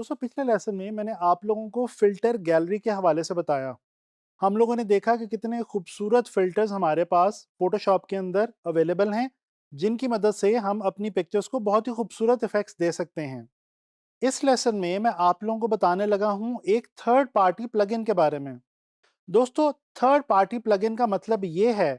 दोस्तों पिछले लेसन में मैंने आप लोगों को फ़िल्टर गैलरी के हवाले से बताया हम लोगों ने देखा कि कितने खूबसूरत फ़िल्टर्स हमारे पास फ़ोटोशॉप के अंदर अवेलेबल हैं जिनकी मदद से हम अपनी पिक्चर्स को बहुत ही खूबसूरत इफ़ेक्ट्स दे सकते हैं इस लेसन में मैं आप लोगों को बताने लगा हूँ एक थर्ड पार्टी प्लग के बारे में दोस्तों थर्ड पार्टी प्लग का मतलब ये है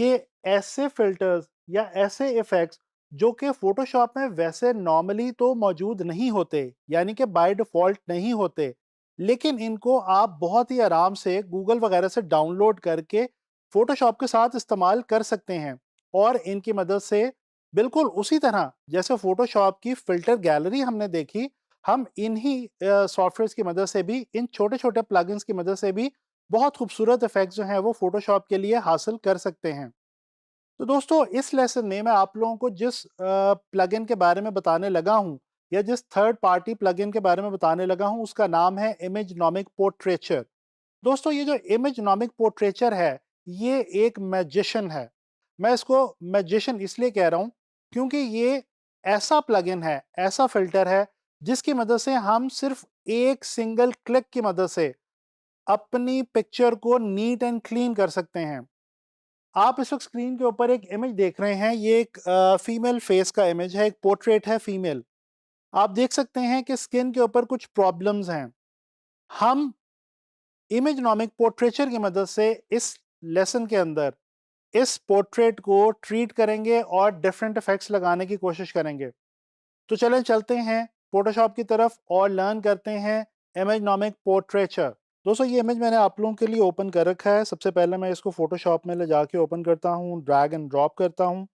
कि ऐसे फ़िल्टर्स या ऐसे इफ़ेक्ट्स जो कि फोटोशॉप में वैसे नॉर्मली तो मौजूद नहीं होते यानी कि बाय डिफ़ॉल्ट नहीं होते लेकिन इनको आप बहुत ही आराम से गूगल वगैरह से डाउनलोड करके फोटोशॉप के साथ इस्तेमाल कर सकते हैं और इनकी मदद से बिल्कुल उसी तरह जैसे फोटोशॉप की फ़िल्टर गैलरी हमने देखी हम इन्हीं सॉफ्टवेयर की मदद से भी इन छोटे छोटे प्लगइन्स की मदद से भी बहुत खूबसूरत इफेक्ट्स जो हैं वो फोटोशॉप के लिए हासिल कर सकते हैं तो दोस्तों इस लेसन में मैं आप लोगों को जिस प्लग के बारे में बताने लगा हूँ या जिस थर्ड पार्टी प्लग के बारे में बताने लगा हूँ उसका नाम है इमेज नॉमिक पोर्ट्रेचर दोस्तों ये जो इमेज नॉमिक पोर्ट्रेचर है ये एक मैजिशन है मैं इसको मैजिशन इसलिए कह रहा हूँ क्योंकि ये ऐसा प्लग है ऐसा फिल्टर है जिसकी मदद से हम सिर्फ एक सिंगल क्लिक की मदद से अपनी पिक्चर को नीट एंड क्लीन कर सकते हैं आप इस वक्त स्क्रीन के ऊपर एक इमेज देख रहे हैं ये एक फीमेल फेस का इमेज है एक पोर्ट्रेट है फीमेल आप देख सकते हैं कि स्किन के ऊपर कुछ प्रॉब्लम्स हैं हम इमेज नॉमिक पोर्ट्रेचर की मदद से इस लेसन के अंदर इस पोर्ट्रेट को ट्रीट करेंगे और डिफरेंट इफेक्ट्स लगाने की कोशिश करेंगे तो चलें चलते हैं फोटोशॉप की तरफ और लर्न करते हैं इमेज नॉमिक पोर्ट्रेचर दोस्तों ये इमेज मैंने आप लोगों के लिए ओपन कर रखा है सबसे पहले मैं इसको फोटोशॉप में ले जाके ओपन करता हूँ ड्रैग एंड ड्रॉप करता हूँ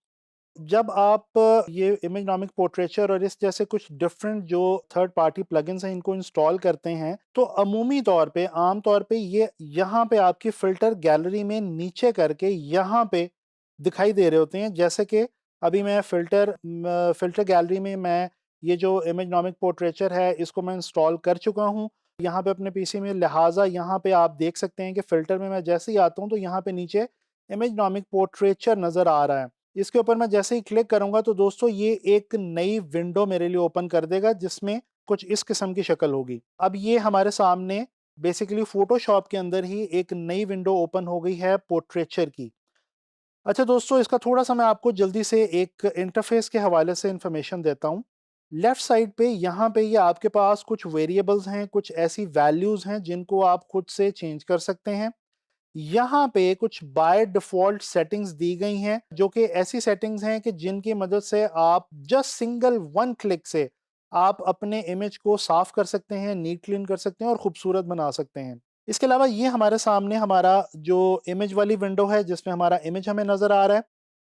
जब आप ये इमेजनॉमिक पोर्ट्रेचर और इस जैसे कुछ डिफरेंट जो थर्ड पार्टी प्लगइन्स हैं इनको इंस्टॉल करते हैं तो अमूमी तौर पे आम तौर पे ये यहाँ पे आपकी फ़िल्टर गैलरी में नीचे करके यहाँ पे दिखाई दे रहे होते हैं जैसे कि अभी मैं फ़िल्टर फ़िल्टर गैलरी में मैं ये जो इमेजनॉमिक पोर्ट्रेचर है इसको मैं इंस्टॉल कर चुका हूँ यहाँ पे अपने पीसी में लिहाजा यहाँ पे आप देख सकते हैं कि फ़िल्टर में मैं जैसे ही आता हूँ तो यहाँ पे नीचे इमेज नॉमिक पोर्ट्रेचर नज़र आ रहा है इसके ऊपर मैं जैसे ही क्लिक करूँगा तो दोस्तों ये एक नई विंडो मेरे लिए ओपन कर देगा जिसमें कुछ इस किस्म की शक्ल होगी अब ये हमारे सामने बेसिकली फ़ोटोशॉप के अंदर ही एक नई विंडो ओपन हो गई है पोर्ट्रेचर की अच्छा दोस्तों इसका थोड़ा सा मैं आपको जल्दी से एक इंटरफेस के हवाले से इंफॉर्मेशन देता हूँ लेफ्ट साइड पे यहाँ पे ये आपके पास कुछ वेरिएबल्स हैं कुछ ऐसी वैल्यूज़ हैं जिनको आप खुद से चेंज कर सकते हैं यहाँ पे कुछ बाय डिफॉल्ट सेटिंग्स दी गई हैं जो कि ऐसी सेटिंग्स हैं कि जिनकी मदद से आप जस्ट सिंगल वन क्लिक से आप अपने इमेज को साफ कर सकते हैं नीट क्लीन कर सकते हैं और खूबसूरत बना सकते हैं इसके अलावा ये हमारे सामने हमारा जो इमेज वाली विंडो है जिसमें हमारा इमेज हमें नज़र आ रहा है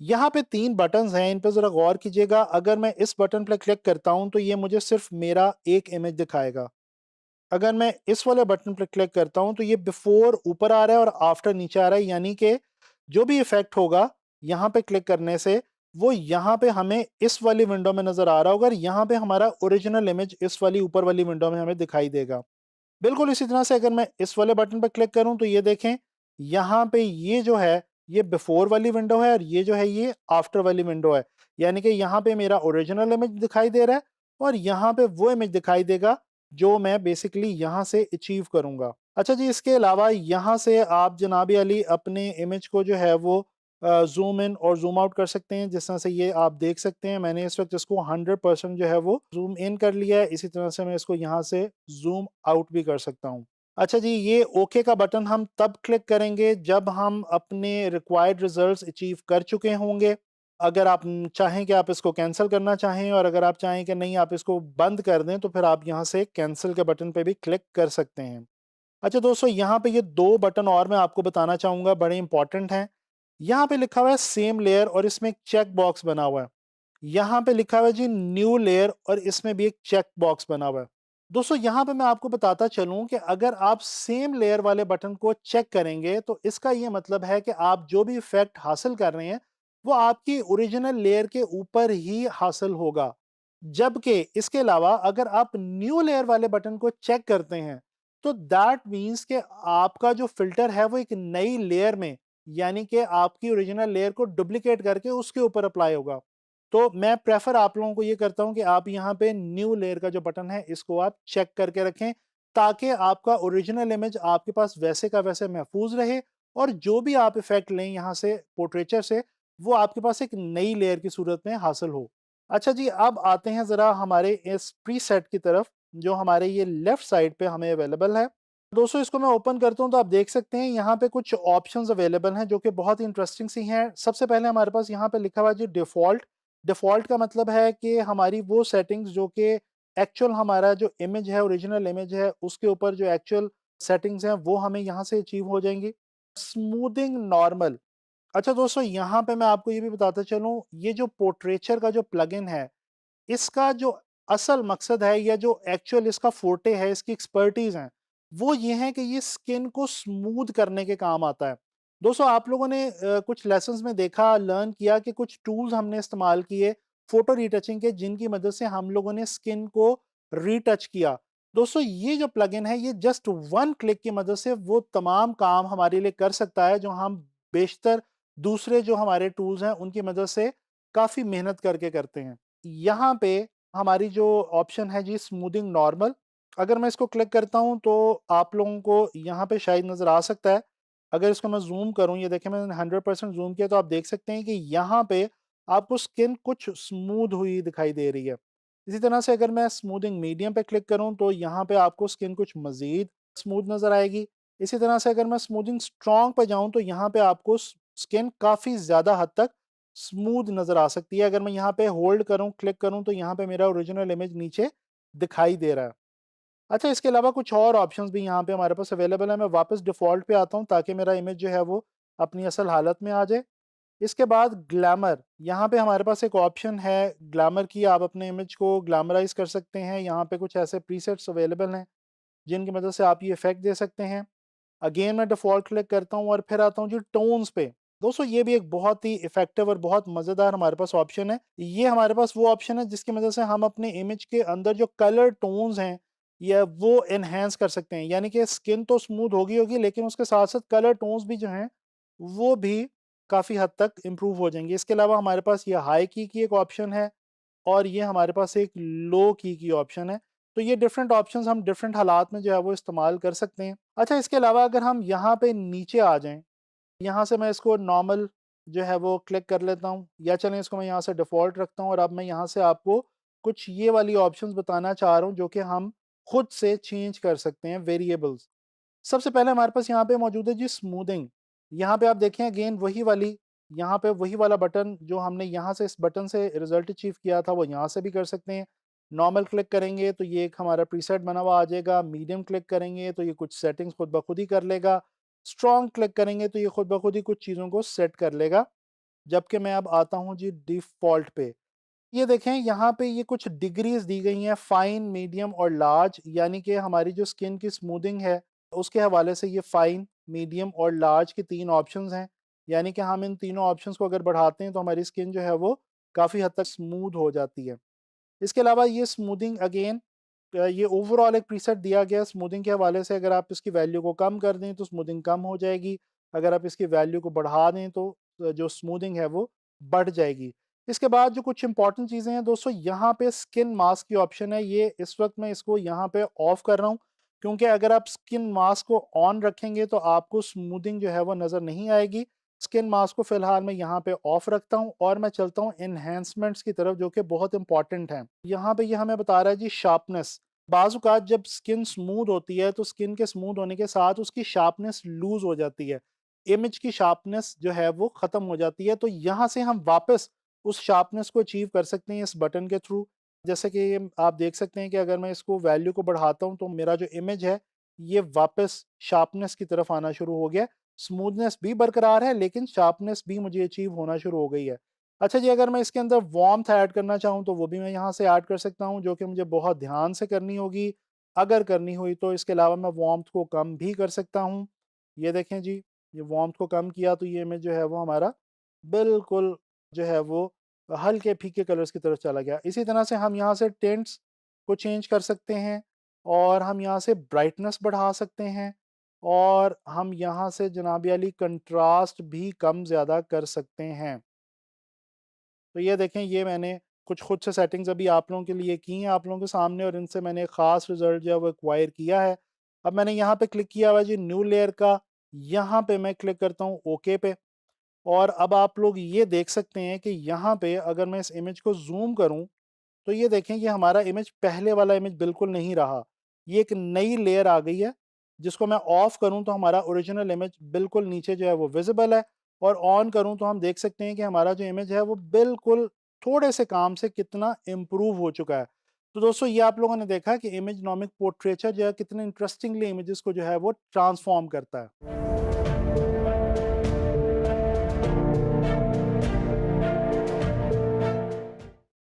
यहाँ पे तीन बटन हैं इन पर ज़रा गौर कीजिएगा अगर मैं इस बटन पर क्लिक करता हूँ तो ये मुझे सिर्फ मेरा एक इमेज दिखाएगा अगर मैं इस वाले बटन पर क्लिक करता हूँ तो ये बिफोर ऊपर आ रहा है और आफ्टर नीचे आ रहा है यानी कि जो भी इफेक्ट होगा यहाँ पे क्लिक करने से वो यहाँ पे हमें इस वाली विंडो में नज़र आ रहा होगा और यहाँ पे हमारा ओरिजिनल इमेज इस वाली ऊपर वाली विंडो में हमें दिखाई देगा बिल्कुल इसी तरह से अगर मैं इस वाले बटन पर क्लिक करूँ तो ये देखें यहाँ पे ये जो है ये बिफोर वाली विंडो है और ये जो है ये आफ्टर वाली विंडो है यानी कि यहाँ पे मेरा ओरिजिनल इमेज दिखाई दे रहा है और यहाँ पे वो इमेज दिखाई देगा जो मैं बेसिकली यहाँ से अचीव करूँगा अच्छा जी इसके अलावा यहाँ से आप जनाब अली अपने इमेज को जो है वो जूम इन और जूम आउट कर सकते हैं जिस तरह से ये आप देख सकते हैं मैंने इस वक्त इसको 100 परसेंट जो है वो जूम इन कर लिया है इसी तरह से मैं इसको यहाँ से जूम आउट भी कर सकता हूँ अच्छा जी ये ओके का बटन हम तब क्लिक करेंगे जब हम अपने रिक्वायर्ड रिजल्ट्स अचीव कर चुके होंगे अगर आप चाहें कि आप इसको कैंसिल करना चाहें और अगर आप चाहें कि नहीं आप इसको बंद कर दें तो फिर आप यहाँ से कैंसिल के बटन पे भी क्लिक कर सकते हैं अच्छा दोस्तों यहाँ पे ये दो बटन और मैं आपको बताना चाहूँगा बड़े इंपॉर्टेंट हैं यहाँ पे लिखा हुआ है सेम लेयर और इसमें एक चेक बॉक्स बना हुआ है यहाँ पे लिखा हुआ है जी न्यू लेयर और इसमें भी एक चेक बॉक्स बना हुआ है दोस्तों यहाँ पे मैं आपको बताता चलूँ कि अगर आप सेम लेयर वाले बटन को चेक करेंगे तो इसका ये मतलब है कि आप जो भी इफेक्ट हासिल कर रहे हैं वो आपकी ओरिजिनल लेयर के ऊपर ही हासिल होगा जबकि इसके अलावा अगर आप न्यू लेयर वाले बटन को चेक करते हैं तो दैट मीन्स कि आपका जो फिल्टर है वो एक नई लेयर में यानी कि आपकी ओरिजिनल लेयर को डुप्लीकेट करके उसके ऊपर अप्लाई होगा तो मैं प्रेफर आप लोगों को ये करता हूँ कि आप यहाँ पे न्यू लेयर का जो बटन है इसको आप चेक करके रखें ताकि आपका ओरिजिनल इमेज आपके पास वैसे का वैसे महफूज रहे और जो भी आप इफेक्ट लें यहाँ से पोर्ट्रेचर से वो आपके पास एक नई लेयर की सूरत में हासिल हो अच्छा जी अब आते हैं ज़रा हमारे इस प्री सेट की तरफ जो हमारे ये लेफ़्ट साइड पे हमें अवेलेबल है दोस्तों इसको मैं ओपन करता हूँ तो आप देख सकते हैं यहाँ पे कुछ ऑप्शंस अवेलेबल हैं जो कि बहुत ही इंटरेस्टिंग सी हैं सबसे पहले हमारे पास यहाँ पे लिखा हुआ जी डिफ़ॉल्ट डिफ़ॉल्ट का मतलब है कि हमारी वो सेटिंग्स जो कि एक्चुअल हमारा जो इमेज है ओरिजिनल इमेज है उसके ऊपर जो एक्चुअल सेटिंग्स हैं वो हमें यहाँ से अचीव हो जाएंगी स्मूदिंग नॉर्मल अच्छा दोस्तों यहाँ पे मैं आपको ये भी बताता चलूँ ये जो पोर्ट्रेचर का जो प्लगइन है इसका जो असल मकसद है या जो एक्चुअल इसका फोटे है इसकी एक्सपर्टीज़ हैं वो ये है कि ये स्किन को स्मूद करने के काम आता है दोस्तों आप लोगों ने कुछ लेसन में देखा लर्न किया कि कुछ टूल्स हमने इस्तेमाल किए फोटो रिटचिंग के जिनकी मदद से हम लोगों ने स्किन को रिटच किया दोस्तों ये जो प्लगइन है ये जस्ट वन क्लिक की मदद से वो तमाम काम हमारे लिए कर सकता है जो हम बेशतर दूसरे जो हमारे टूल्स हैं उनकी मदद से काफ़ी मेहनत करके करते हैं यहाँ पे हमारी जो ऑप्शन है जी स्मूदिंग नॉर्मल अगर मैं इसको क्लिक करता हूँ तो आप लोगों को यहाँ पे शायद नज़र आ सकता है अगर इसको मैं जूम करूँ ये देखें मैंने हंड्रेड परसेंट जूम किया तो आप देख सकते हैं कि यहाँ पे आपको स्किन कुछ स्मूद हुई दिखाई दे रही है इसी तरह से अगर मैं स्मूदिंग मीडियम पे क्लिक करूँ तो यहाँ पे आपको स्किन कुछ मज़ीद स्मूद नज़र आएगी इसी तरह से अगर मैं स्मूदिंग स्ट्रॉन्ग पे जाऊँ तो यहाँ पे आपको स्किन काफ़ी ज़्यादा हद तक स्मूद नज़र आ सकती है अगर मैं यहाँ पे होल्ड करूँ क्लिक करूँ तो यहाँ पे मेरा ओरिजिनल इमेज नीचे दिखाई दे रहा है अच्छा इसके अलावा कुछ और ऑप्शन भी यहाँ पे हमारे पास अवेलेबल है मैं वापस डिफ़ॉल्ट पे आता हूँ ताकि मेरा इमेज जो है वो अपनी असल हालत में आ जाए इसके बाद ग्लैमर यहाँ पे हमारे पास एक ऑप्शन है ग्लैमर की आप अपने इमेज को ग्लैमराइज कर सकते हैं यहाँ पे कुछ ऐसे प्रीसेट्स अवेलेबल हैं जिनकी मदद मतलब से आप ये इफेक्ट दे सकते हैं अगेन मैं डिफ़ॉल्ट क्लिक करता हूँ और फिर आता हूँ जी टोन्स पे दोस्तों ये भी एक बहुत ही इफेक्टिव और बहुत मज़ेदार हमारे पास ऑप्शन है ये हमारे पास वो ऑप्शन है जिसकी मदद मतलब से हम अपने इमेज के अंदर जो कलर टोन्स हैं या वो इन्हेंस कर सकते हैं यानी कि स्किन तो स्मूथ होगी होगी लेकिन उसके साथ साथ कलर टोन्स भी जो हैं वो भी काफ़ी हद तक इम्प्रूव हो जाएंगे इसके अलावा हमारे पास ये हाई की की एक ऑप्शन है और ये हमारे पास एक लो की की ऑप्शन है तो ये डिफरेंट ऑप्शंस हम डिफरेंट हालात में जो है वो इस्तेमाल कर सकते हैं अच्छा इसके अलावा अगर हम यहाँ पे नीचे आ जाएं यहाँ से मैं इसको नॉर्मल जो है वो क्लिक कर लेता हूँ या चलें इसको मैं यहाँ से डिफ़ॉल्ट रखता हूँ और अब मैं यहाँ से आपको कुछ ये वाली ऑप्शंस बताना चाह रहा हूँ जो कि हम खुद से चेंज कर सकते हैं वेरिएबल्स सबसे पहले हमारे पास यहाँ पे मौजूद है जी स्मूदिंग यहाँ पे आप देखें अगेन वही वाली यहाँ पे वही वाला बटन जो हमने यहाँ से इस बटन से रिजल्ट अचीव किया था वो यहाँ से भी कर सकते हैं नॉर्मल क्लिक करेंगे तो ये एक हमारा प्रीसेट बना हुआ आ जाएगा मीडियम क्लिक करेंगे तो ये कुछ सेटिंग्स खुद ब खुद ही कर लेगा स्ट्रॉन्ग क्लिक करेंगे तो ये खुद ब खुद ही कुछ चीज़ों को सेट कर लेगा जबकि मैं अब आता हूँ जी डिफ़ॉल्ट पे ये देखें यहाँ पे ये कुछ डिग्रीज दी गई हैं फाइन मीडियम और लार्ज यानी कि हमारी जो स्किन की स्मूदिंग है उसके हवाले से ये फाइन मीडियम और लार्ज के तीन ऑप्शन हैं यानी कि हम इन तीनों ऑप्शन को अगर बढ़ाते हैं तो हमारी स्किन जो है वो काफ़ी हद तक स्मूद हो जाती है इसके अलावा ये स्मूदिंग अगेन ये ओवरऑल एक प्रीसेट दिया गया स्मूदिंग के हवाले से अगर आप इसकी वैल्यू को कम कर दें तो स्मूदिंग कम हो जाएगी अगर आप इसकी वैल्यू को बढ़ा दें तो जो स्मूदिंग है वो बढ़ जाएगी इसके बाद जो कुछ इंपॉर्टेंट चीज़ें हैं दोस्तों यहाँ पे स्किन मास्क की ऑप्शन है ये इस वक्त मैं इसको यहाँ पे ऑफ कर रहा हूँ क्योंकि अगर आप स्किन मास्क को ऑन रखेंगे तो आपको स्मूदिंग जो है वो नज़र नहीं आएगी स्किन मास्क को फिलहाल मैं यहाँ पे ऑफ रखता हूँ और मैं चलता हूँ इन्हेंसमेंट्स की तरफ जो कि बहुत इंपॉर्टेंट है यहाँ पे ये यह हमें बता रहा है जी शार्पनेस बाजूकात जब स्किन स्मूद होती है तो स्किन के स्मूद होने के साथ उसकी शार्पनेस लूज़ हो जाती है इमेज की शार्पनेस जो है वो ख़त्म हो जाती है तो यहाँ से हम वापस उस शार्पनेस को अचीव कर सकते हैं इस बटन के थ्रू जैसे कि आप देख सकते हैं कि अगर मैं इसको वैल्यू को बढ़ाता हूँ तो मेरा जो इमेज है ये वापस शार्पनेस की तरफ आना शुरू हो गया स्मूथनेस भी बरकरार है लेकिन शार्पनेस भी मुझे अचीव होना शुरू हो गई है अच्छा जी अगर मैं इसके अंदर वार्म ऐड करना चाहूँ तो वो भी मैं यहाँ से ऐड कर सकता हूँ जो कि मुझे बहुत ध्यान से करनी होगी अगर करनी हुई तो इसके अलावा मैं वार्म को कम भी कर सकता हूँ ये देखें जी ये वार्म को कम किया तो ये इमेज जो है वो हमारा बिल्कुल जो है वो हल्के फीके कलर्स की तरफ चला गया इसी तरह से हम यहाँ से टेंट्स को चेंज कर सकते हैं और हम यहाँ से ब्राइटनेस बढ़ा सकते हैं और हम यहाँ से जनाब अली कंट्रास्ट भी कम ज़्यादा कर सकते हैं तो ये देखें ये मैंने कुछ खुद से सेटिंग्स अभी आप लोगों के लिए की हैं आप लोगों के सामने और इनसे मैंने ख़ास रिज़ल्ट जो है वो एक्वायर किया है अब मैंने यहाँ पे क्लिक किया हुआ जी न्यू लेयर का यहाँ पे मैं क्लिक करता हूँ ओके पे और अब आप लोग ये देख सकते हैं कि यहाँ पे अगर मैं इस इमेज को जूम करूँ तो ये देखें कि हमारा इमेज पहले वाला इमेज बिल्कुल नहीं रहा ये एक नई लेयर आ गई है जिसको मैं ऑफ करूँ तो हमारा ओरिजिनल इमेज बिल्कुल नीचे जो है वो विजिबल है और ऑन करूँ तो हम देख सकते हैं कि हमारा जो इमेज है वो बिल्कुल थोड़े से काम से कितना इम्प्रूव हो चुका है तो दोस्तों ये आप लोगों ने देखा कि इमेज नॉमिक पोर्ट्रेचर जो है कितने इंटरेस्टिंगली इमेजेस को जो है वो ट्रांसफॉर्म करता है